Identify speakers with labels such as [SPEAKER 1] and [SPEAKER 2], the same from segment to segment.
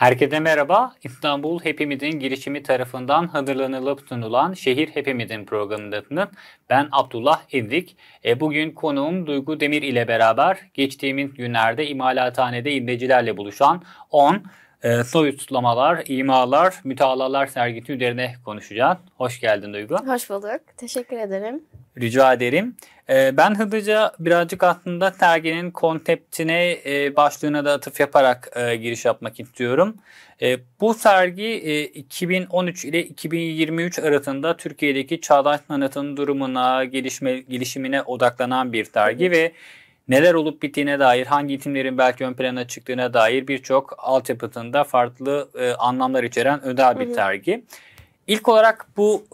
[SPEAKER 1] Herkese merhaba. İstanbul Hepimizin girişimi tarafından hazırlanılıp sunulan Şehir Hepimizin programındasınız. Ben Abdullah İzdik. E, bugün konuğum Duygu Demir ile beraber geçtiğimiz günlerde imalathanede izleyicilerle buluşan 10 e, soyutlamalar, imalar, mütalalar sergisi üzerine konuşacağız. Hoş geldin Duygu.
[SPEAKER 2] Hoş bulduk. Teşekkür ederim.
[SPEAKER 1] Rica ederim. Ee, ben hızlıca birazcık aslında serginin konseptine, e, başlığına da atıf yaparak e, giriş yapmak istiyorum. E, bu sergi 2013 ile 2023 arasında Türkiye'deki çağdaş sanatın durumuna, gelişme, gelişimine odaklanan bir sergi ve neler olup bittiğine dair, hangi itimlerin belki ön plana çıktığına dair birçok altyapıtında farklı e, anlamlar içeren ödel bir hı İlk olarak bu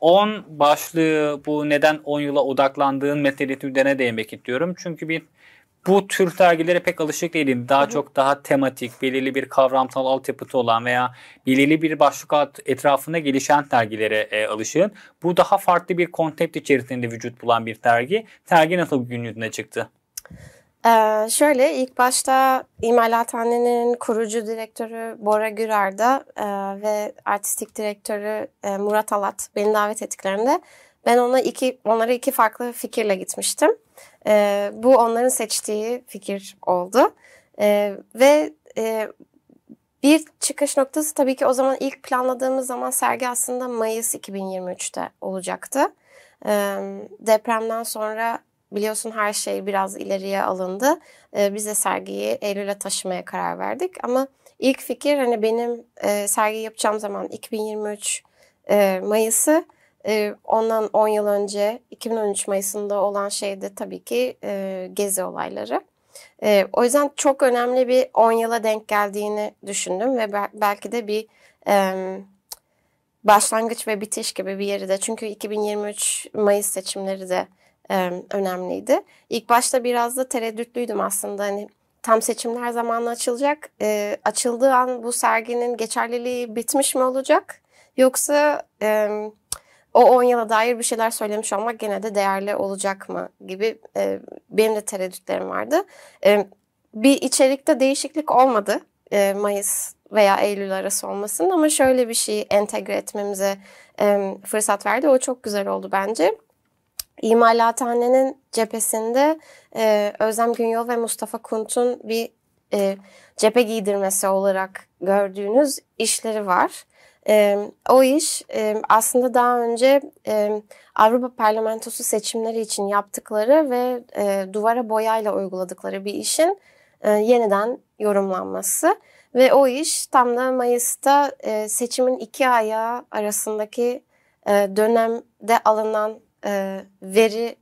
[SPEAKER 1] 10 e, başlığı, bu neden 10 yıla odaklandığın meselesi değinmek istiyorum. Çünkü bir bu tür dergilere pek alışık değilim. Daha Hı-hı. çok daha tematik, belirli bir kavramsal altyapısı olan veya belirli bir başlık etrafında gelişen dergilere e, alışığın. Bu daha farklı bir konsept içerisinde vücut bulan bir dergi. Dergi nasıl gün yüzüne çıktı?
[SPEAKER 2] Ee, şöyle ilk başta İmalathane'nin kurucu direktörü Bora Gürer'da e, ve artistik direktörü e, Murat Alat beni davet ettiklerinde ben ona iki, onlara iki farklı fikirle gitmiştim. E, bu onların seçtiği fikir oldu. E, ve e, bir çıkış noktası tabii ki o zaman ilk planladığımız zaman sergi aslında Mayıs 2023'te olacaktı. E, depremden sonra Biliyorsun her şey biraz ileriye alındı. E, biz de sergiyi Eylül'e taşımaya karar verdik. Ama ilk fikir hani benim e, sergi yapacağım zaman 2023 e, Mayıs'ı e, ondan 10 yıl önce 2013 Mayıs'ında olan şey de tabii ki e, gezi olayları. E, o yüzden çok önemli bir 10 yıla denk geldiğini düşündüm ve belki de bir e, başlangıç ve bitiş gibi bir yeri de. Çünkü 2023 Mayıs seçimleri de e, önemliydi. İlk başta biraz da tereddütlüydüm aslında hani tam seçimler zamanı açılacak. E, açıldığı an bu serginin geçerliliği bitmiş mi olacak? Yoksa e, o 10 yıla dair bir şeyler söylemiş olmak gene de değerli olacak mı gibi e, benim de tereddütlerim vardı. E, bir içerikte değişiklik olmadı e, Mayıs veya Eylül arası olmasın ama şöyle bir şey entegre etmemize e, fırsat verdi. O çok güzel oldu bence. İmalathanenin cephesinde e, Özlem Günyol ve Mustafa Kunt'un bir e, cephe giydirmesi olarak gördüğünüz işleri var. E, o iş e, aslında daha önce e, Avrupa Parlamentosu seçimleri için yaptıkları ve e, duvara boyayla uyguladıkları bir işin e, yeniden yorumlanması. Ve o iş tam da Mayıs'ta e, seçimin iki ayağı arasındaki e, dönemde alınan e, veri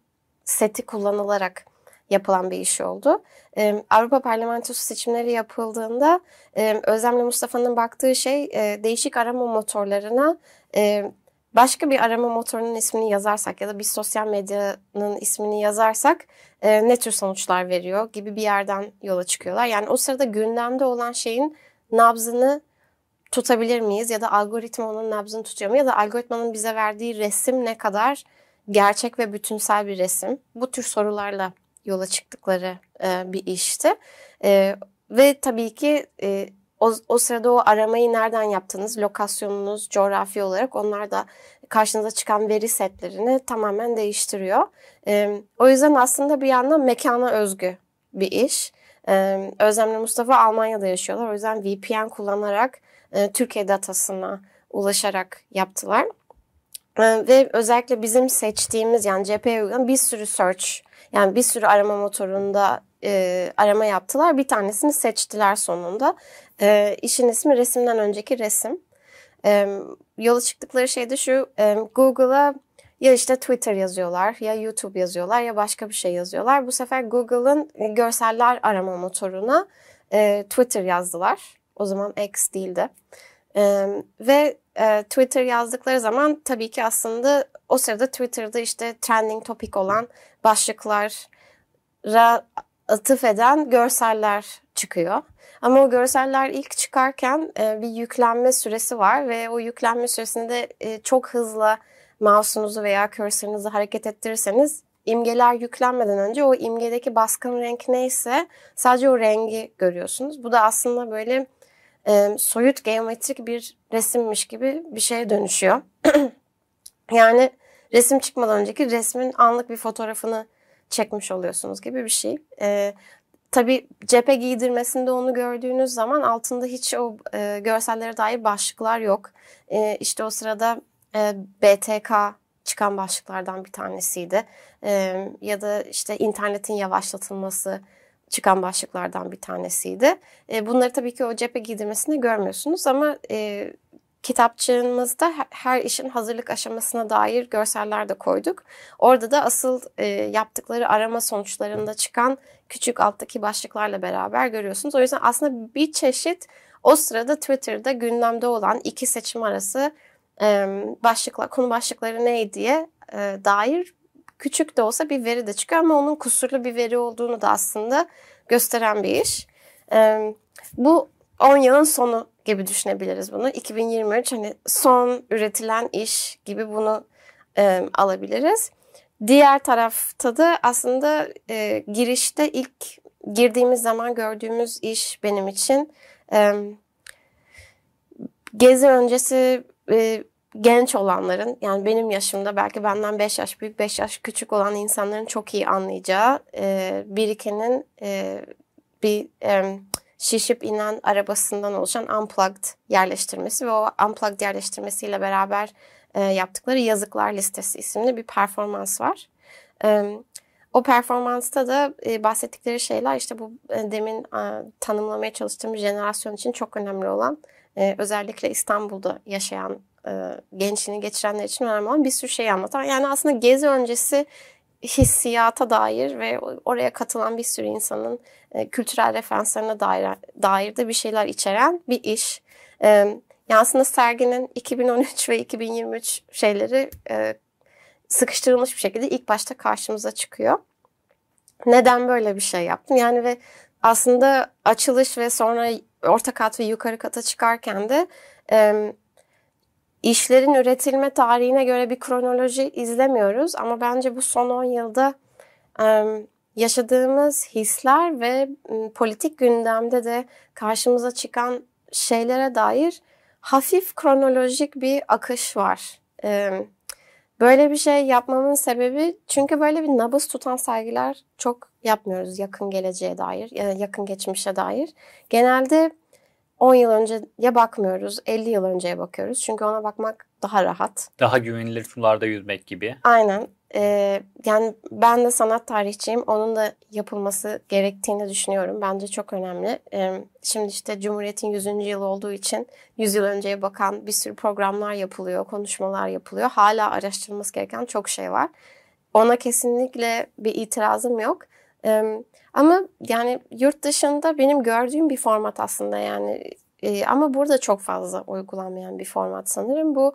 [SPEAKER 2] seti kullanılarak yapılan bir iş oldu. E, Avrupa Parlamentosu seçimleri yapıldığında e, Özlemle Mustafa'nın baktığı şey e, değişik arama motorlarına e, başka bir arama motorunun ismini yazarsak ya da bir sosyal medyanın ismini yazarsak e, ne tür sonuçlar veriyor gibi bir yerden yola çıkıyorlar. Yani o sırada gündemde olan şeyin nabzını tutabilir miyiz ya da algoritma onun nabzını tutuyor mu ya da algoritmanın bize verdiği resim ne kadar gerçek ve bütünsel bir resim. Bu tür sorularla yola çıktıkları e, bir işti. E, ve tabii ki e, o, o sırada o aramayı nereden yaptınız, lokasyonunuz, coğrafi olarak onlar da karşınıza çıkan veri setlerini tamamen değiştiriyor. E, o yüzden aslında bir yandan mekana özgü bir iş. E, Özlemle Mustafa Almanya'da yaşıyorlar. O yüzden VPN kullanarak e, Türkiye datasına ulaşarak yaptılar. Ee, ve özellikle bizim seçtiğimiz yani cepheye uygun bir sürü search yani bir sürü arama motorunda e, arama yaptılar. Bir tanesini seçtiler sonunda. E, işin ismi resimden önceki resim. E, yola çıktıkları şey de şu e, Google'a ya işte Twitter yazıyorlar ya YouTube yazıyorlar ya başka bir şey yazıyorlar. Bu sefer Google'ın görseller arama motoruna e, Twitter yazdılar. O zaman X değildi. E, ve e, Twitter yazdıkları zaman tabii ki aslında o sırada Twitter'da işte trending topic olan başlıklara atıf eden görseller çıkıyor. Ama o görseller ilk çıkarken e, bir yüklenme süresi var ve o yüklenme süresinde e, çok hızlı mouse'unuzu veya cursor'ınızı hareket ettirirseniz imgeler yüklenmeden önce o imgedeki baskın renk neyse sadece o rengi görüyorsunuz. Bu da aslında böyle e, soyut geometrik bir resimmiş gibi bir şeye dönüşüyor. yani resim çıkmadan önceki resmin anlık bir fotoğrafını çekmiş oluyorsunuz gibi bir şey. E, tabii cephe giydirmesinde onu gördüğünüz zaman altında hiç o e, görsellere dair başlıklar yok. E, işte o sırada e, BTK çıkan başlıklardan bir tanesiydi. E, ya da işte internetin yavaşlatılması, çıkan başlıklardan bir tanesiydi. E, bunları tabii ki o cephe giydirmesinde görmüyorsunuz ama e, kitapçığımızda her işin hazırlık aşamasına dair görseller de koyduk. Orada da asıl e, yaptıkları arama sonuçlarında çıkan küçük alttaki başlıklarla beraber görüyorsunuz. O yüzden aslında bir çeşit o sırada Twitter'da gündemde olan iki seçim arası e, konu başlıkları ne diye dair küçük de olsa bir veri de çıkıyor ama onun kusurlu bir veri olduğunu da aslında gösteren bir iş. bu 10 yılın sonu gibi düşünebiliriz bunu. 2023 hani son üretilen iş gibi bunu alabiliriz. Diğer tarafta da aslında e, girişte ilk girdiğimiz zaman gördüğümüz iş benim için e, gezi öncesi e, genç olanların yani benim yaşımda belki benden 5 yaş büyük 5 yaş küçük olan insanların çok iyi anlayacağı e, birikenin e, bir e, şişip inen arabasından oluşan unplugged yerleştirmesi ve o unplugged yerleştirmesiyle beraber e, yaptıkları Yazıklar Listesi isimli bir performans var. E, o performansta da e, bahsettikleri şeyler işte bu e, demin e, tanımlamaya çalıştığım jenerasyon için çok önemli olan e, özellikle İstanbul'da yaşayan e, gençliğini geçirenler için önemli olan bir sürü şey anlatan. Yani aslında gezi öncesi hissiyata dair ve oraya katılan bir sürü insanın e, kültürel referanslarına dair, dair de bir şeyler içeren bir iş. E, yani aslında serginin 2013 ve 2023 şeyleri sıkıştırılmış bir şekilde ilk başta karşımıza çıkıyor. Neden böyle bir şey yaptım? Yani ve aslında açılış ve sonra orta kat ve yukarı kata çıkarken de işlerin üretilme tarihine göre bir kronoloji izlemiyoruz ama bence bu son 10 yılda yaşadığımız hisler ve politik gündemde de karşımıza çıkan şeylere dair hafif kronolojik bir akış var. Böyle bir şey yapmamın sebebi çünkü böyle bir nabız tutan sergiler çok yapmıyoruz yakın geleceğe dair, yakın geçmişe dair. Genelde 10 yıl önceye bakmıyoruz, 50 yıl önceye bakıyoruz. Çünkü ona bakmak daha rahat.
[SPEAKER 1] Daha güvenilir sularda yüzmek gibi. Aynen.
[SPEAKER 2] Ee, yani ben de sanat tarihçiyim. Onun da yapılması gerektiğini düşünüyorum. Bence çok önemli. Ee, şimdi işte Cumhuriyet'in 100. yılı olduğu için 100 yıl önceye bakan bir sürü programlar yapılıyor, konuşmalar yapılıyor. Hala araştırılması gereken çok şey var. Ona kesinlikle bir itirazım yok. Ee, ama yani yurt dışında benim gördüğüm bir format aslında yani e, ama burada çok fazla uygulanmayan bir format sanırım bu.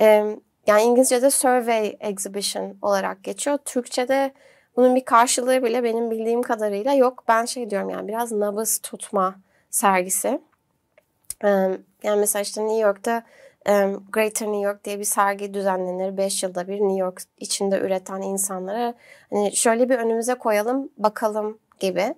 [SPEAKER 2] E, yani İngilizce'de survey exhibition olarak geçiyor. Türkçe'de bunun bir karşılığı bile benim bildiğim kadarıyla yok. Ben şey diyorum yani biraz nabız tutma sergisi. E, yani mesela işte New York'ta Greater New York diye bir sergi düzenlenir. Beş yılda bir New York içinde üreten insanlara hani şöyle bir önümüze koyalım bakalım gibi.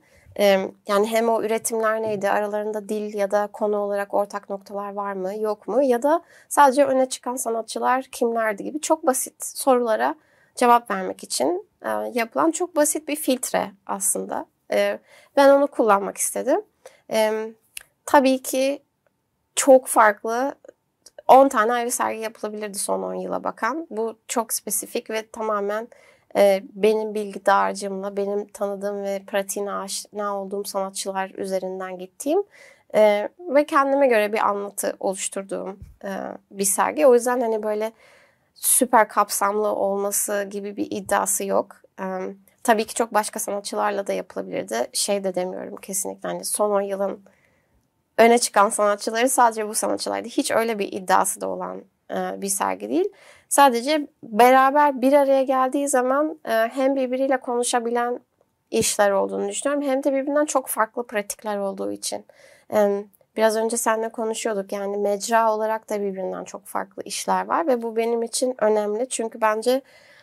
[SPEAKER 2] Yani hem o üretimler neydi, aralarında dil ya da konu olarak ortak noktalar var mı, yok mu? Ya da sadece öne çıkan sanatçılar kimlerdi gibi çok basit sorulara cevap vermek için e, yapılan çok basit bir filtre aslında. E, ben onu kullanmak istedim. Tabii ki çok farklı 10 tane ayrı sergi yapılabilirdi son 10 yıla bakan. Bu çok spesifik ve tamamen e, benim bilgi dağarcığımla, benim tanıdığım ve pratiğine aşina olduğum sanatçılar üzerinden gittiğim e, ve kendime göre bir anlatı oluşturduğum e, bir sergi. O yüzden hani böyle süper kapsamlı olması gibi bir iddiası yok. E, tabii ki çok başka sanatçılarla da yapılabilirdi. Şey de demiyorum kesinlikle hani son 10 yılın öne çıkan sanatçıları sadece bu sanatçılardı. Hiç öyle bir iddiası da olan e, bir sergi değil. Sadece beraber bir araya geldiği zaman e, hem birbiriyle konuşabilen işler olduğunu düşünüyorum hem de birbirinden çok farklı pratikler olduğu için. E, biraz önce seninle konuşuyorduk yani mecra olarak da birbirinden çok farklı işler var ve bu benim için önemli çünkü bence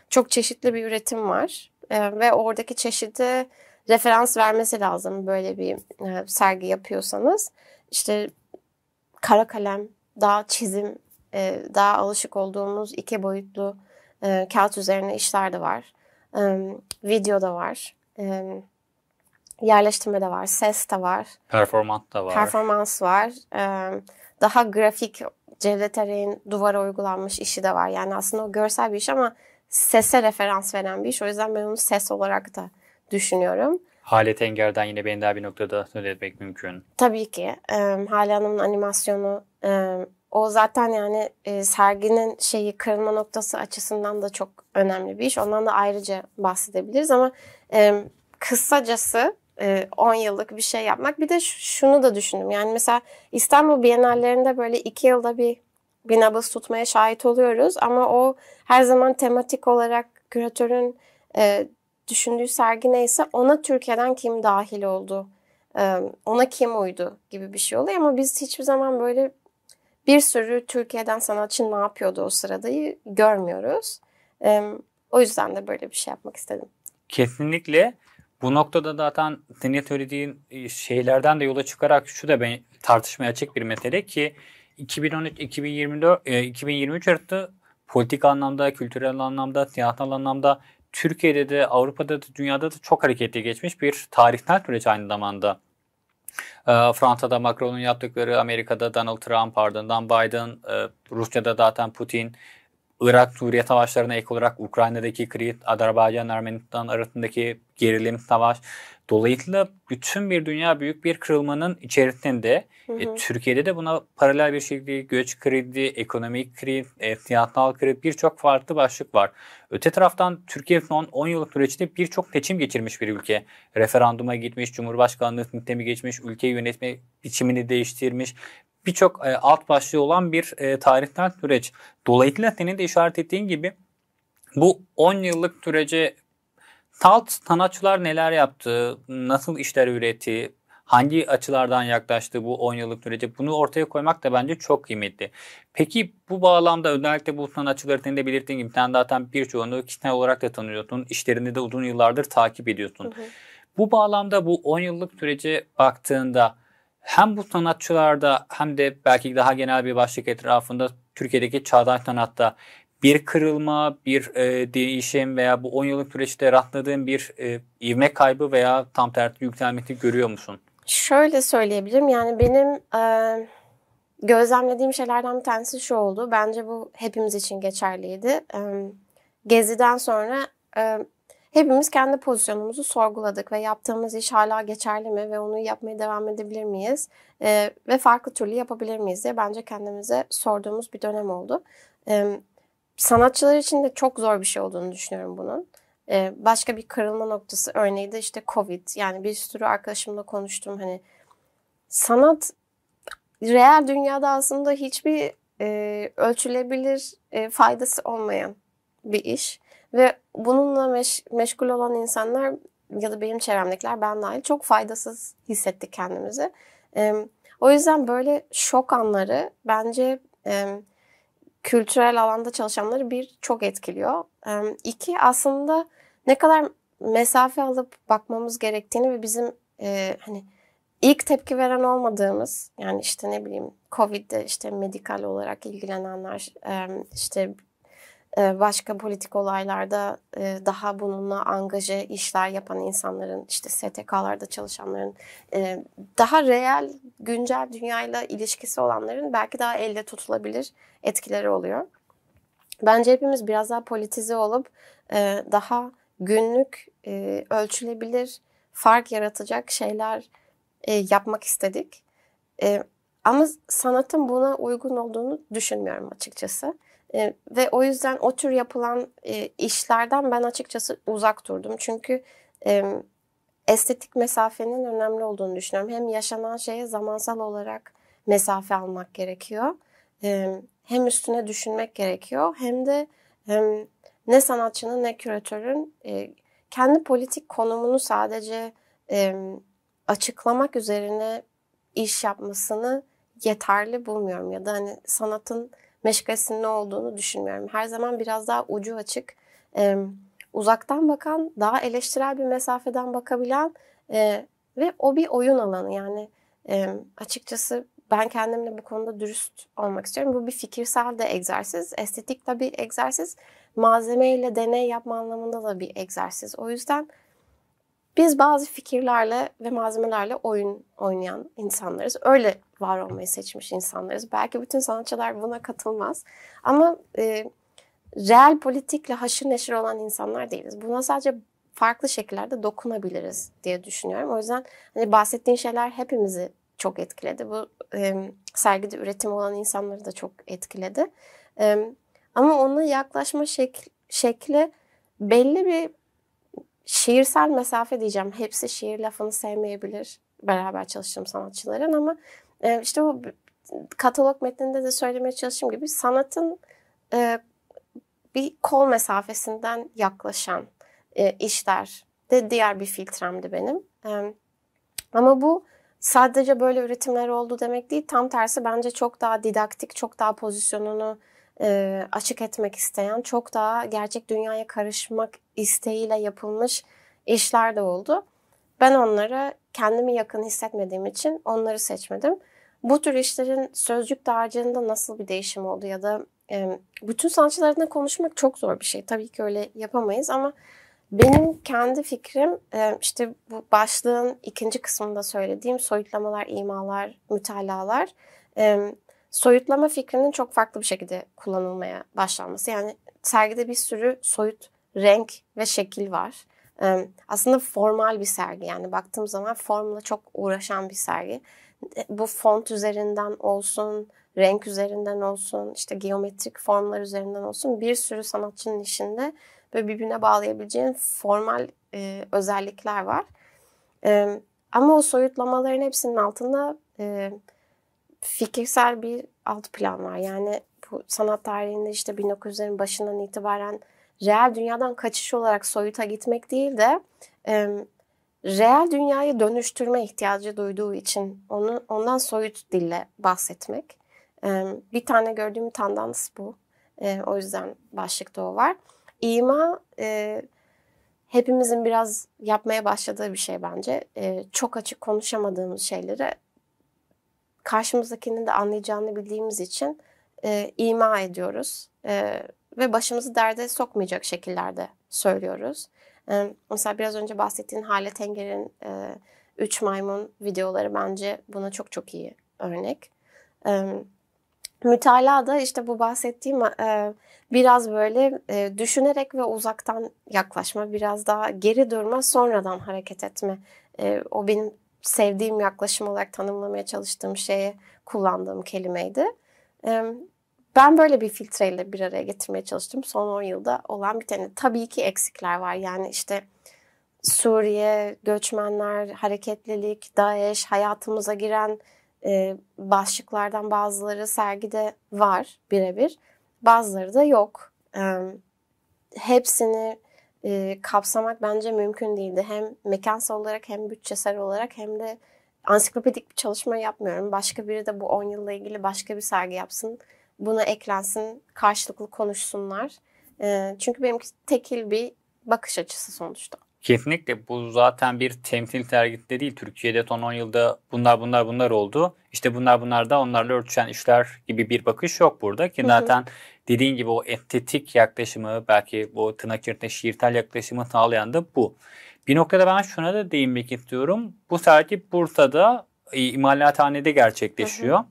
[SPEAKER 2] çok çeşitli bir üretim var ve oradaki çeşidi referans vermesi lazım böyle bir sergi yapıyorsanız işte kara kalem, daha çizim, e, daha alışık olduğumuz iki boyutlu e, kağıt üzerine işler de var. E, video da var. E, yerleştirme de var. Ses de var.
[SPEAKER 1] Performans da var. Performans
[SPEAKER 2] var. E, daha grafik Cevdet Eray'ın duvara uygulanmış işi de var. Yani aslında o görsel bir iş ama sese referans veren bir iş. O yüzden ben onu ses olarak da düşünüyorum.
[SPEAKER 1] Hale Enger'den yine beni daha bir noktada söz mümkün.
[SPEAKER 2] Tabii ki. E, Hale Hanım'ın animasyonu e, o zaten yani e, serginin şeyi kırılma noktası açısından da çok önemli bir iş. Ondan da ayrıca bahsedebiliriz ama e, kısacası 10 yıllık bir şey yapmak. Bir de şunu da düşündüm. Yani mesela İstanbul Bienallerinde böyle 2 yılda bir binabız tutmaya şahit oluyoruz. Ama o her zaman tematik olarak küratörün e, düşündüğü sergi neyse ona Türkiye'den kim dahil oldu, e, ona kim uydu gibi bir şey oluyor. Ama biz hiçbir zaman böyle bir sürü Türkiye'den sanatçı ne yapıyordu o sırada görmüyoruz. E, o yüzden de böyle bir şey yapmak istedim.
[SPEAKER 1] Kesinlikle. Bu noktada zaten senin söylediğin e, şeylerden de yola çıkarak şu da ben tartışmaya açık bir mesele ki 2013 2024 2023 arası politik anlamda, kültürel anlamda, siyasal anlamda Türkiye'de de Avrupa'da da dünyada da çok hareketli geçmiş bir tarihsel süreç aynı zamanda. Ee, Fransa'da Macron'un yaptıkları, Amerika'da Donald Trump ardından Biden, e, Rusya'da zaten Putin, Irak Suriye savaşlarına ek olarak Ukrayna'daki kriz, Azerbaycan Ermenistan arasındaki gerilim savaş Dolayısıyla bütün bir dünya büyük bir kırılmanın içerisinde hı e, hı. E, Türkiye'de de buna paralel bir şekilde göç kredi, ekonomik kriz, e, siyasal kriz birçok farklı başlık var. Öte taraftan Türkiye son 10 yıllık süreçte birçok seçim geçirmiş bir ülke. Referanduma gitmiş, cumhurbaşkanlığı sistemi geçmiş, ülkeyi yönetme biçimini değiştirmiş birçok e, alt başlığı olan bir e, tarihten süreç. Dolayısıyla senin de işaret ettiğin gibi bu 10 yıllık sürece Salt sanatçılar neler yaptı, nasıl işler üretti, hangi açılardan yaklaştı bu 10 yıllık sürece bunu ortaya koymak da bence çok kıymetli. Peki bu bağlamda özellikle bu sanatçıları senin de belirttiğin gibi sen zaten birçoğunu kişisel olarak da tanıyordun, işlerini de uzun yıllardır takip ediyorsun. Hı hı. Bu bağlamda bu 10 yıllık sürece baktığında hem bu sanatçılarda hem de belki daha genel bir başlık etrafında Türkiye'deki çağdaş sanatta bir kırılma, bir e, değişim veya bu 10 yıllık süreçte rahatladığın bir e, ivme kaybı veya tam tersi yükselmesi görüyor musun?
[SPEAKER 2] Şöyle söyleyebilirim yani benim e, gözlemlediğim şeylerden bir tanesi şu oldu. Bence bu hepimiz için geçerliydi. E, geziden sonra e, hepimiz kendi pozisyonumuzu sorguladık ve yaptığımız iş hala geçerli mi ve onu yapmaya devam edebilir miyiz e, ve farklı türlü yapabilir miyiz diye bence kendimize sorduğumuz bir dönem oldu. E, sanatçılar için de çok zor bir şey olduğunu düşünüyorum bunun. Ee, başka bir kırılma noktası örneği de işte Covid. Yani bir sürü arkadaşımla konuştum hani sanat real dünyada aslında hiçbir e, ölçülebilir e, faydası olmayan bir iş. Ve bununla meş, meşgul olan insanlar ya da benim çevremdekiler ben dahil çok faydasız hissettik kendimizi. E, o yüzden böyle şok anları bence e, kültürel alanda çalışanları bir çok etkiliyor. İki aslında ne kadar mesafe alıp bakmamız gerektiğini ve bizim e, hani ilk tepki veren olmadığımız yani işte ne bileyim Covid'de işte medikal olarak ilgilenenler işte e, başka politik olaylarda e, daha bununla angaje işler yapan insanların, işte STK'larda çalışanların, e, daha reel, güncel dünyayla ilişkisi olanların belki daha elle tutulabilir etkileri oluyor. Bence hepimiz biraz daha politize olup daha günlük, ölçülebilir, fark yaratacak şeyler yapmak istedik. Ama sanatın buna uygun olduğunu düşünmüyorum açıkçası. E, ve o yüzden o tür yapılan e, işlerden ben açıkçası uzak durdum. Çünkü e, estetik mesafenin önemli olduğunu düşünüyorum. Hem yaşanan şeye zamansal olarak mesafe almak gerekiyor. E, hem üstüne düşünmek gerekiyor hem de e, ne sanatçının ne küratörün e, kendi politik konumunu sadece e, açıklamak üzerine iş yapmasını yeterli bulmuyorum ya da hani sanatın meşgalesinin ne olduğunu düşünmüyorum. Her zaman biraz daha ucu açık, e, uzaktan bakan, daha eleştirel bir mesafeden bakabilen e, ve o bir oyun alanı. Yani e, açıkçası ben kendimle bu konuda dürüst olmak istiyorum. Bu bir fikirsel de egzersiz, estetik de bir egzersiz, malzemeyle deney yapma anlamında da bir egzersiz. O yüzden biz bazı fikirlerle ve malzemelerle oyun oynayan insanlarız. Öyle var olmayı seçmiş insanlarız. Belki bütün sanatçılar buna katılmaz. Ama e, reel politikle haşır neşir olan insanlar değiliz. Buna sadece farklı şekillerde dokunabiliriz diye düşünüyorum. O yüzden hani bahsettiğin şeyler hepimizi çok etkiledi. Bu e, sergide üretim olan insanları da çok etkiledi. E, ama onun yaklaşma şek şekli belli bir şiirsel mesafe diyeceğim. Hepsi şiir lafını sevmeyebilir beraber çalıştığım sanatçıların ama e, işte o katalog metninde de söylemeye çalıştığım gibi sanatın e, bir kol mesafesinden yaklaşan e, işler de diğer bir filtremdi benim. ama bu sadece böyle üretimler oldu demek değil. Tam tersi bence çok daha didaktik, çok daha pozisyonunu e, açık etmek isteyen, çok daha gerçek dünyaya karışmak isteğiyle yapılmış işler de oldu. Ben onlara kendimi yakın hissetmediğim için onları seçmedim. Bu tür işlerin sözcük dağarcığında nasıl bir değişim oldu ya da e, bütün sanatçılarla konuşmak çok zor bir şey. Tabii ki öyle yapamayız ama benim kendi fikrim e, işte bu başlığın ikinci kısmında söylediğim soyutlamalar, imalar, mütalalar. E, soyutlama fikrinin çok farklı bir şekilde kullanılmaya başlanması. Yani sergide bir sürü soyut renk ve şekil var. aslında formal bir sergi yani baktığım zaman formla çok uğraşan bir sergi. E, bu font üzerinden olsun, renk üzerinden olsun, işte geometrik formlar üzerinden olsun bir sürü sanatçının işinde ve birbirine bağlayabileceğin formal e, özellikler var. E, ama o soyutlamaların hepsinin altında e, fikirsel bir alt plan var. Yani bu sanat tarihinde işte 1900'lerin başından itibaren reel dünyadan kaçış olarak soyuta gitmek değil de e, reel dünyayı dönüştürme ihtiyacı duyduğu için onu ondan soyut dille bahsetmek. E, bir tane gördüğüm tandans bu. E, o yüzden başlıkta o var. İma e, hepimizin biraz yapmaya başladığı bir şey bence. E, çok açık konuşamadığımız şeyleri karşımızdakinin de anlayacağını bildiğimiz için e, ima ediyoruz e, ve başımızı derde sokmayacak şekillerde söylüyoruz. E, mesela biraz önce bahsettiğin Hale Tenger'in e, Üç Maymun videoları bence buna çok çok iyi örnek. E, mütalaa da işte bu bahsettiğim e, biraz böyle e, düşünerek ve uzaktan yaklaşma, biraz daha geri durma, sonradan hareket etme. E, o benim sevdiğim yaklaşım olarak tanımlamaya çalıştığım şeye kullandığım kelimeydi. Ben böyle bir filtreyle bir araya getirmeye çalıştım. Son 10 yılda olan bir tane. Tabii ki eksikler var. Yani işte Suriye, göçmenler, hareketlilik, DAEŞ, hayatımıza giren e, başlıklardan bazıları sergide var birebir. Bazıları da yok. Hepsini e, kapsamak bence mümkün değildi. Hem mekansal olarak hem bütçesel olarak hem de ansiklopedik bir çalışma yapmıyorum. Başka biri de bu 10 yılla ilgili başka bir sergi yapsın. Buna eklensin, karşılıklı konuşsunlar. E, çünkü benimki tekil bir bakış açısı sonuçta.
[SPEAKER 1] Kesinlikle bu zaten bir temsil sergisi değil. Türkiye'de son 10 yılda bunlar bunlar bunlar oldu. İşte bunlar bunlar da onlarla örtüşen işler gibi bir bakış yok burada ki zaten dediğin gibi o estetik yaklaşımı belki bu tırnak içerisinde şiirsel yaklaşımı sağlayan da bu. Bir noktada ben şuna da değinmek istiyorum. Bu sergi Bursa'da e, imalathanede gerçekleşiyor. Hı hı.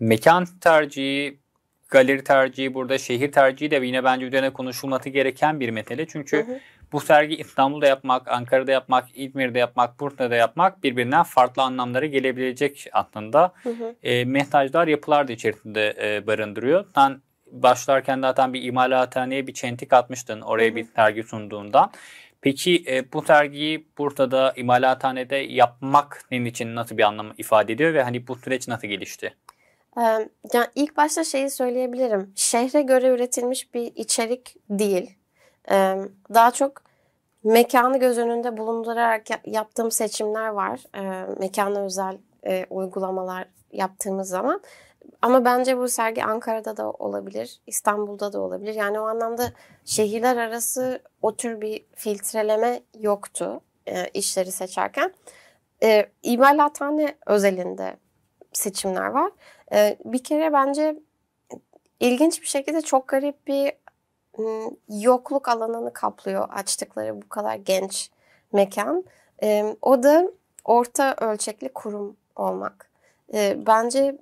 [SPEAKER 1] Mekan tercihi, galeri tercihi burada şehir tercihi de yine bence üzerine konuşulması gereken bir mesele. Çünkü hı hı. bu sergi İstanbul'da yapmak, Ankara'da yapmak, İzmir'de yapmak, Bursa'da yapmak birbirinden farklı anlamlara gelebilecek aslında. Hı hı. E, mesajlar, yapılar da içerisinde e, barındırıyor. Sen başlarken zaten bir imalathaneye bir çentik atmıştın oraya bir sergi sunduğundan. Peki e, bu sergiyi Bursa'da imalathanede yapmak senin için nasıl bir anlam ifade ediyor ve hani bu süreç nasıl gelişti?
[SPEAKER 2] Ee, yani ilk başta şeyi söyleyebilirim. Şehre göre üretilmiş bir içerik değil. Ee, daha çok mekanı göz önünde bulundurarak yaptığım seçimler var. Ee, mekana özel e, uygulamalar yaptığımız zaman. Ama bence bu sergi Ankara'da da olabilir, İstanbul'da da olabilir. Yani o anlamda şehirler arası o tür bir filtreleme yoktu e, işleri seçerken. E, İmalathane özelinde seçimler var. E, bir kere bence ilginç bir şekilde çok garip bir hmm, yokluk alanını kaplıyor açtıkları bu kadar genç mekan. E, o da orta ölçekli kurum olmak. E, bence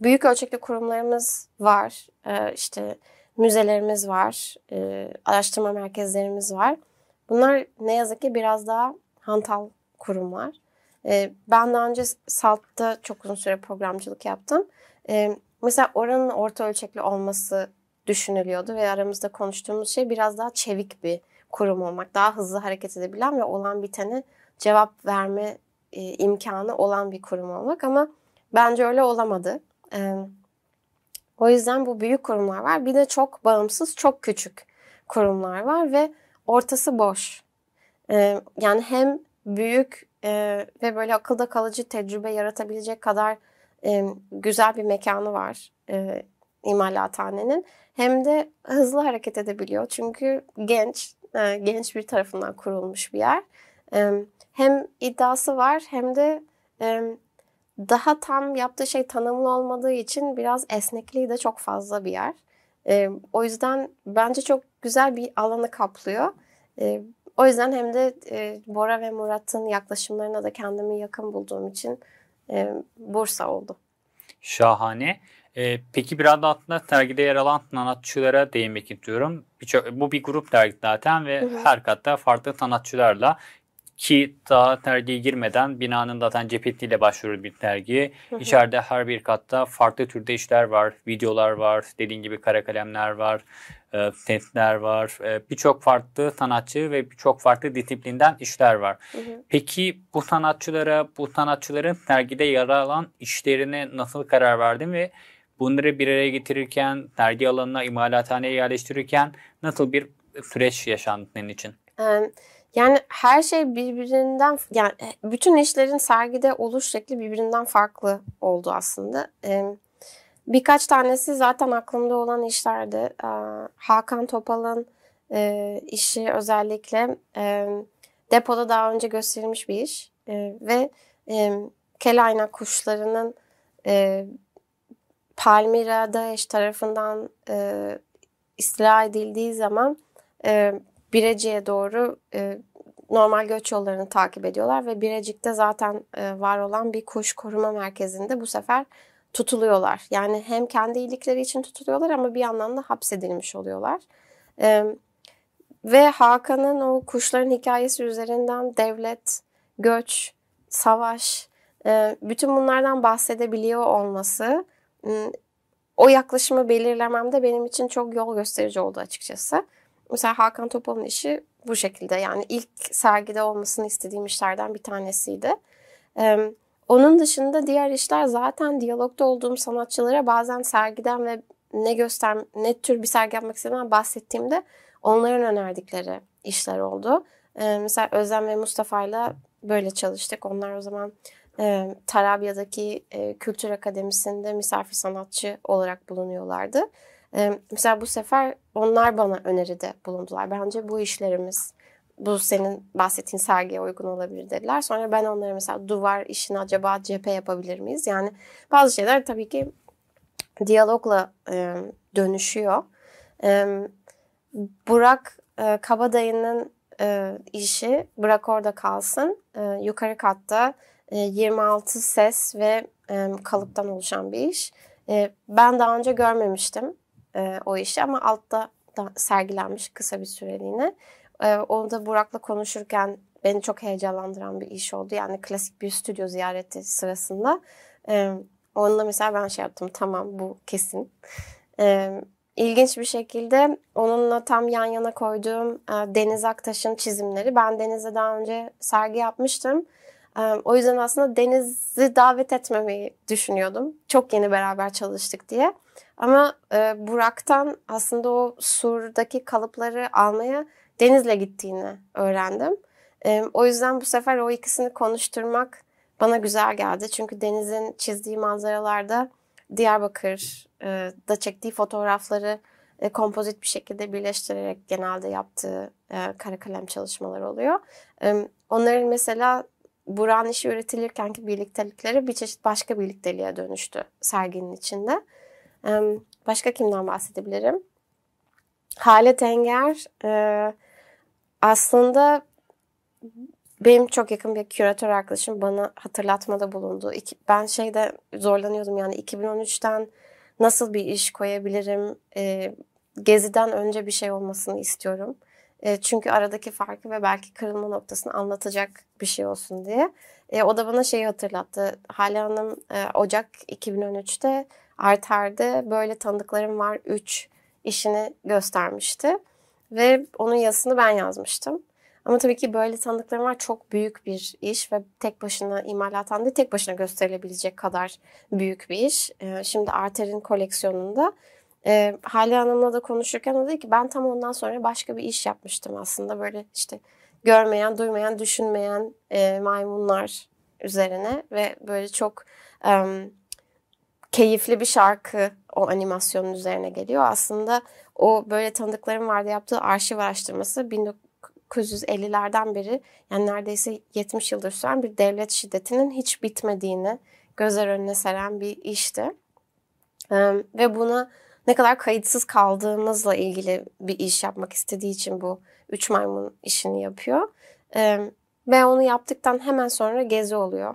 [SPEAKER 2] büyük ölçekli kurumlarımız var. E, işte müzelerimiz var, e, araştırma merkezlerimiz var. Bunlar ne yazık ki biraz daha hantal kurumlar. E, ben daha önce SALT'ta çok uzun süre programcılık yaptım. mesela oranın orta ölçekli olması düşünülüyordu ve aramızda konuştuğumuz şey biraz daha çevik bir kurum olmak. Daha hızlı hareket edebilen ve olan bitene cevap verme imkanı olan bir kurum olmak ama bence öyle olamadı o yüzden bu büyük kurumlar var. Bir de çok bağımsız, çok küçük kurumlar var ve ortası boş. yani hem büyük e, ve böyle akılda kalıcı tecrübe yaratabilecek kadar güzel bir mekanı var e, imalathanenin. Hem de hızlı hareket edebiliyor çünkü genç, e, genç bir tarafından kurulmuş bir yer. hem iddiası var hem de daha tam yaptığı şey tanımlı olmadığı için biraz esnekliği de çok fazla bir yer. E, o yüzden bence çok güzel bir alanı kaplıyor. E, o yüzden hem de e, Bora ve Murat'ın yaklaşımlarına da kendimi yakın bulduğum için e, Bursa oldu.
[SPEAKER 1] Şahane. E, peki biraz da aslında dergide yer alan sanatçılara değinmek istiyorum. Birçok, bu bir grup dergi zaten ve Hı-hı. her katta farklı sanatçılarla ki daha tergiye girmeden binanın zaten cepetliyle başvurur bir tergi. İçeride her bir katta farklı türde işler var. Videolar var, dediğin gibi kara kalemler var, e, setler var. E, birçok farklı sanatçı ve birçok farklı disiplinden işler var. Peki bu sanatçılara, bu sanatçıların sergide yer alan işlerine nasıl karar verdin ve bunları bir araya getirirken, sergi alanına, imalathaneye yerleştirirken nasıl bir süreç yaşandı senin için?
[SPEAKER 2] Evet. Um yani her şey birbirinden yani e, bütün işlerin sergide oluş şekli birbirinden farklı oldu aslında. Ee, birkaç tanesi zaten aklımda olan işlerdi. Ee, Hakan Topal'ın e, işi özellikle e, depoda daha önce gösterilmiş bir iş e, ve e, kelaynak kuşlarının e, Palmira Daesh tarafından e, istila edildiği zaman e, Birecik'e doğru e, normal göç yollarını takip ediyorlar ve Birecik'te zaten e, var olan bir kuş koruma merkezinde bu sefer tutuluyorlar. Yani hem kendi iyilikleri için tutuluyorlar ama bir yandan da hapsedilmiş oluyorlar. E, ve Hakan'ın o kuşların hikayesi üzerinden devlet, göç, savaş, e, bütün bunlardan bahsedebiliyor olması o yaklaşımı belirlememde benim için çok yol gösterici oldu açıkçası. Mesela Hakan Topal'ın işi bu şekilde. Yani ilk sergide olmasını istediğim işlerden bir tanesiydi. Ee, onun dışında diğer işler zaten diyalogda olduğum sanatçılara bazen sergiden ve ne göster ne tür bir sergi yapmak istediğimden bahsettiğimde onların önerdikleri işler oldu. Ee, mesela Özlem ve Mustafa'yla böyle çalıştık. Onlar o zaman e, Tarabya'daki e, Kültür Akademisi'nde misafir sanatçı olarak bulunuyorlardı mesela bu sefer onlar bana öneride bulundular. Bence bu işlerimiz bu senin bahsettiğin sergiye uygun olabilir dediler. Sonra ben onlara mesela duvar işini acaba cephe yapabilir miyiz? Yani bazı şeyler tabii ki diyalogla e, dönüşüyor. E, Burak e, Kabadayı'nın e, işi Burak orada kalsın. E, yukarı katta e, 26 ses ve e, kalıptan oluşan bir iş. E, ben daha önce görmemiştim e, o işi ama altta da sergilenmiş kısa bir süreliğine. E, onu da Burak'la konuşurken beni çok heyecanlandıran bir iş oldu. Yani klasik bir stüdyo ziyareti sırasında. E, onunla mesela ben şey yaptım tamam bu kesin. Evet. İlginç bir şekilde onunla tam yan yana koyduğum e, Deniz Aktaş'ın çizimleri. Ben Deniz'e daha önce sergi yapmıştım. E, o yüzden aslında Deniz'i davet etmemeyi düşünüyordum. Çok yeni beraber çalıştık diye. Ama e, Burak'tan aslında o surdaki kalıpları almaya Deniz'le gittiğini öğrendim. E, o yüzden bu sefer o ikisini konuşturmak bana güzel geldi. Çünkü Deniz'in çizdiği manzaralarda Diyarbakır'da e, çektiği fotoğrafları e, kompozit bir şekilde birleştirerek genelde yaptığı e, kara kalem çalışmaları oluyor. E, onların mesela Buran işi üretilirkenki birliktelikleri bir çeşit başka birlikteliğe dönüştü serginin içinde. Başka kimden bahsedebilirim? Hale Tenger e, aslında benim çok yakın bir küratör arkadaşım bana hatırlatmada bulundu. Ben şeyde zorlanıyordum yani 2013'ten nasıl bir iş koyabilirim? E, Geziden önce bir şey olmasını istiyorum. E, çünkü aradaki farkı ve belki kırılma noktasını anlatacak bir şey olsun diye. O da bana şeyi hatırlattı. Hale Hanım Ocak 2013'te Arter'de böyle tanıdıklarım var 3 işini göstermişti. Ve onun yazısını ben yazmıştım. Ama tabii ki böyle tanıdıklarım var çok büyük bir iş ve tek başına imalathan değil tek başına gösterilebilecek kadar büyük bir iş. Ee, şimdi Arter'in koleksiyonunda e, Hale Hanım'la da konuşurken o dedi ki ben tam ondan sonra başka bir iş yapmıştım aslında. Böyle işte görmeyen, duymayan, düşünmeyen e, maymunlar üzerine ve böyle çok e, keyifli bir şarkı o animasyonun üzerine geliyor. Aslında o böyle tanıdıklarım vardı yaptığı arşiv araştırması 1950'lerden beri yani neredeyse 70 yıldır süren bir devlet şiddetinin hiç bitmediğini gözler önüne seren bir işti. Ve buna ne kadar kayıtsız kaldığımızla ilgili bir iş yapmak istediği için bu üç maymun işini yapıyor. Ve onu yaptıktan hemen sonra gezi oluyor.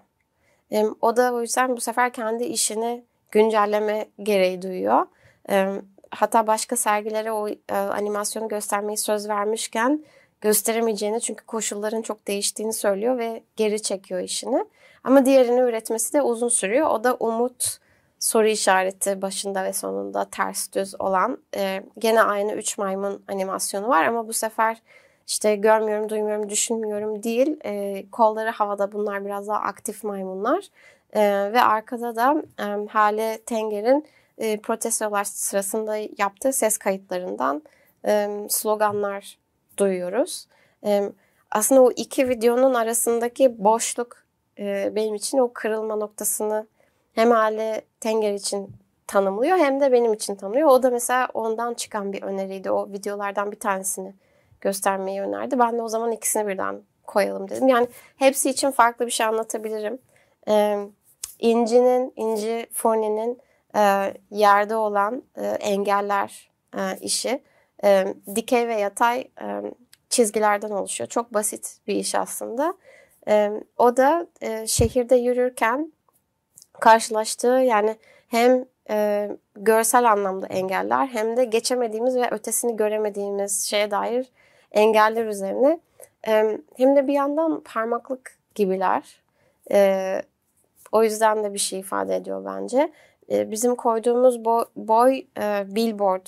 [SPEAKER 2] O da o yüzden bu sefer kendi işini güncelleme gereği duyuyor. Hatta başka sergilere o animasyonu göstermeyi söz vermişken gösteremeyeceğini çünkü koşulların çok değiştiğini söylüyor ve geri çekiyor işini. Ama diğerini üretmesi de uzun sürüyor. O da umut soru işareti başında ve sonunda ters düz olan e, gene aynı 3 maymun animasyonu var ama bu sefer işte görmüyorum, duymuyorum, düşünmüyorum değil. E, kolları havada bunlar biraz daha aktif maymunlar. E, ve arkada da e, Hale Tenger'in e, protestolar sırasında yaptığı ses kayıtlarından e, sloganlar duyuyoruz. E, aslında o iki videonun arasındaki boşluk e, benim için o kırılma noktasını hem Hale Tenger için tanımlıyor hem de benim için tanımlıyor. O da mesela ondan çıkan bir öneriydi. O videolardan bir tanesini göstermeyi önerdi. Ben de o zaman ikisini birden koyalım dedim. Yani hepsi için farklı bir şey anlatabilirim. Ee, İnci'nin, İnci Forni'nin e, yerde olan e, engeller e, işi e, dikey ve yatay e, çizgilerden oluşuyor. Çok basit bir iş aslında. E, o da e, şehirde yürürken karşılaştığı yani hem e, görsel anlamda engeller hem de geçemediğimiz ve ötesini göremediğimiz şeye dair engeller üzerine e, hem de bir yandan parmaklık gibiler. E, o yüzden de bir şey ifade ediyor bence. Ee, bizim koyduğumuz bo boy e, billboard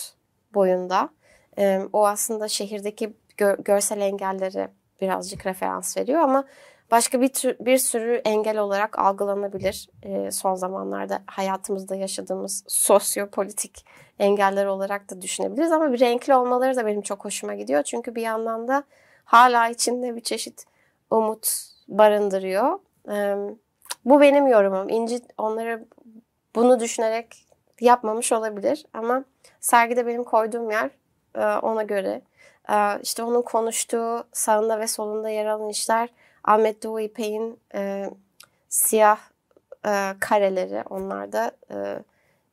[SPEAKER 2] boyunda. E, o aslında şehirdeki görsel engelleri birazcık referans veriyor ama başka bir tür, bir sürü engel olarak algılanabilir. Ee, son zamanlarda hayatımızda yaşadığımız sosyopolitik engeller olarak da düşünebiliriz ama bir renkli olmaları da benim çok hoşuma gidiyor. Çünkü bir yandan da hala içinde bir çeşit umut barındırıyor. E, bu benim yorumum. İnci onları bunu düşünerek yapmamış olabilir ama sergide benim koyduğum yer e, ona göre. E, işte onun konuştuğu sağında ve solunda yer alan işler Ahmet Doğu İpek'in e, siyah e, kareleri. Onlar da e,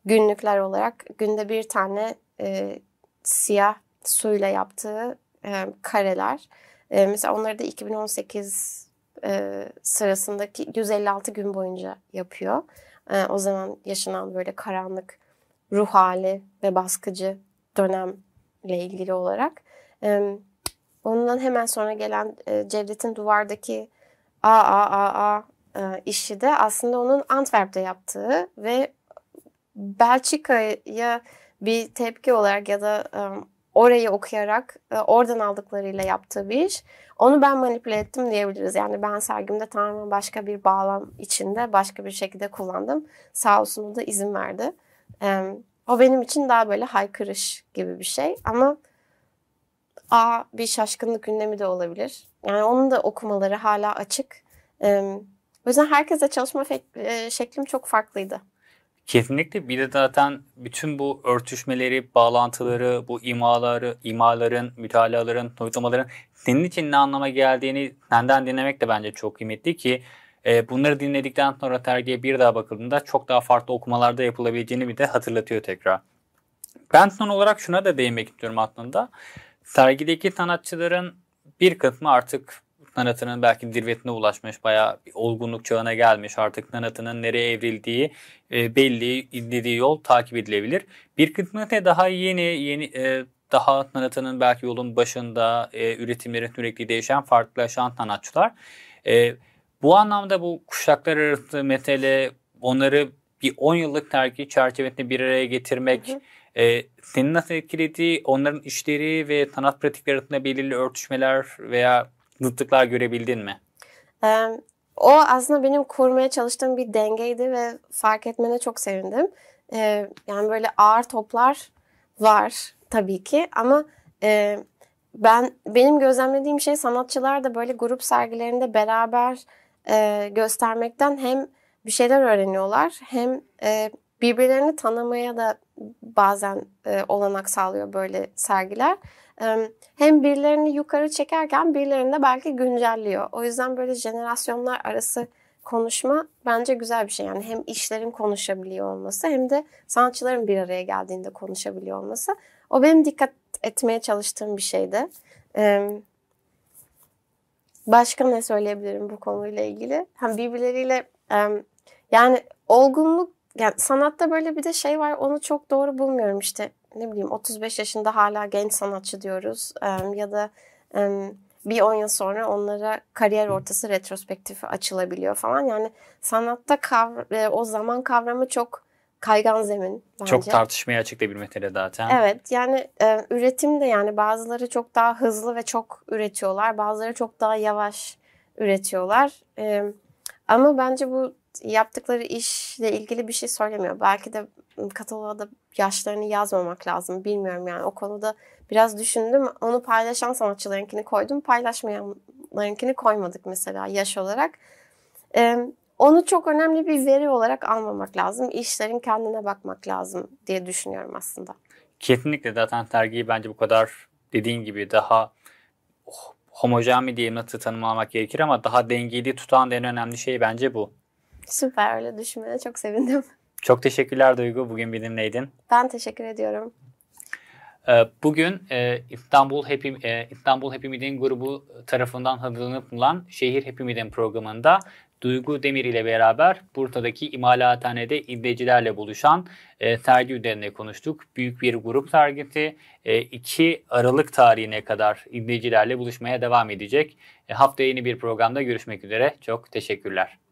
[SPEAKER 2] günlükler olarak günde bir tane e, siyah suyla yaptığı e, kareler. E, mesela onları da 2018 e, sırasındaki 156 gün boyunca yapıyor. E, o zaman yaşanan böyle karanlık ruh hali ve baskıcı dönemle ilgili olarak. E, ondan hemen sonra gelen e, Cevdet'in duvardaki a a a a e, işi de aslında onun Antwerp'te yaptığı ve Belçika'ya bir tepki olarak ya da e, orayı okuyarak e, oradan aldıklarıyla yaptığı bir iş. Onu ben manipüle ettim diyebiliriz. Yani ben sergimde tamamen başka bir bağlam içinde başka bir şekilde kullandım. Sağ olsun o da izin verdi. Ee, o benim için daha böyle haykırış gibi bir şey ama A bir şaşkınlık gündemi de olabilir. Yani onun da okumaları hala açık. Ee, o yüzden herkese çalışma e, şeklim çok farklıydı.
[SPEAKER 1] Kesinlikle bir de zaten bütün bu örtüşmeleri, bağlantıları, bu imaları, imaların, mütalaların, uygulamaların senin için ne anlama geldiğini senden dinlemek de bence çok kıymetli ki e, bunları dinledikten sonra tergiye bir daha bakıldığında çok daha farklı okumalarda yapılabileceğini bir de hatırlatıyor tekrar. Ben son olarak şuna da değinmek istiyorum aslında. Sergideki sanatçıların bir kısmı artık Nanat'ının belki dirvetine ulaşmış, bayağı bir olgunluk çağına gelmiş. Artık Nanat'ının nereye evrildiği e, belli, dediği yol takip edilebilir. Bir kıtmete daha yeni, yeni e, daha Nanat'ının belki yolun başında e, üretimlerin sürekli değişen, farklılaşan sanatçılar. E, bu anlamda bu kuşaklar arası mesele, onları bir 10 yıllık terki çerçevesinde bir araya getirmek, hı hı. E, seni nasıl etkilediği, onların işleri ve sanat pratikleri arasında belirli örtüşmeler veya zıtlıklar görebildin mi?
[SPEAKER 2] o aslında benim kurmaya çalıştığım bir dengeydi ve fark etmene çok sevindim. yani böyle ağır toplar var tabii ki ama ben benim gözlemlediğim şey sanatçılar da böyle grup sergilerinde beraber e, göstermekten hem bir şeyler öğreniyorlar hem e, birbirlerini tanımaya da bazen e, olanak sağlıyor böyle sergiler. E, hem birilerini yukarı çekerken birilerini de belki güncelliyor. O yüzden böyle jenerasyonlar arası konuşma bence güzel bir şey. Yani hem işlerin konuşabiliyor olması hem de sanatçıların bir araya geldiğinde konuşabiliyor olması. O benim dikkat etmeye çalıştığım bir şeydi. Ee, başka ne söyleyebilirim bu konuyla ilgili? Hem birbirleriyle yani olgunluk yani sanatta böyle bir de şey var onu çok doğru bulmuyorum işte ne bileyim 35 yaşında hala genç sanatçı diyoruz ya da bir 10 yıl sonra onlara kariyer ortası retrospektifi açılabiliyor falan. Yani sanatta kavra- e, o zaman kavramı çok kaygan zemin bence. Çok
[SPEAKER 1] tartışmaya açık da bir metere zaten.
[SPEAKER 2] Evet yani üretim de yani bazıları çok daha hızlı ve çok üretiyorlar. Bazıları çok daha yavaş üretiyorlar. ama bence bu yaptıkları işle ilgili bir şey söylemiyor. Belki de kataloğa da yaşlarını yazmamak lazım. Bilmiyorum yani o konuda biraz düşündüm. Onu paylaşan sanatçılarınkini koydum. Paylaşmayanlarınkini koymadık mesela yaş olarak. Ee, onu çok önemli bir veri olarak almamak lazım. İşlerin kendine bakmak lazım diye düşünüyorum aslında.
[SPEAKER 1] Kesinlikle zaten sergiyi bence bu kadar dediğin gibi daha oh, homojen mi diyeyim nasıl tanımlamak gerekir ama daha dengeli tutan en önemli şey bence bu.
[SPEAKER 2] Süper öyle düşünmene çok sevindim.
[SPEAKER 1] Çok teşekkürler Duygu bugün benimleydin.
[SPEAKER 2] Ben teşekkür ediyorum.
[SPEAKER 1] Ee, bugün e, İstanbul Happy, e, İstanbul Happy Meeting grubu tarafından hazırlanan Şehir Happy Meeting programında Duygu Demir ile beraber Burta'daki imalathanede izleyicilerle buluşan e, sergi üzerine konuştuk. Büyük bir grup sergisi e, 2 Aralık tarihine kadar izleyicilerle buluşmaya devam edecek. E, hafta yeni bir programda görüşmek üzere. Çok teşekkürler.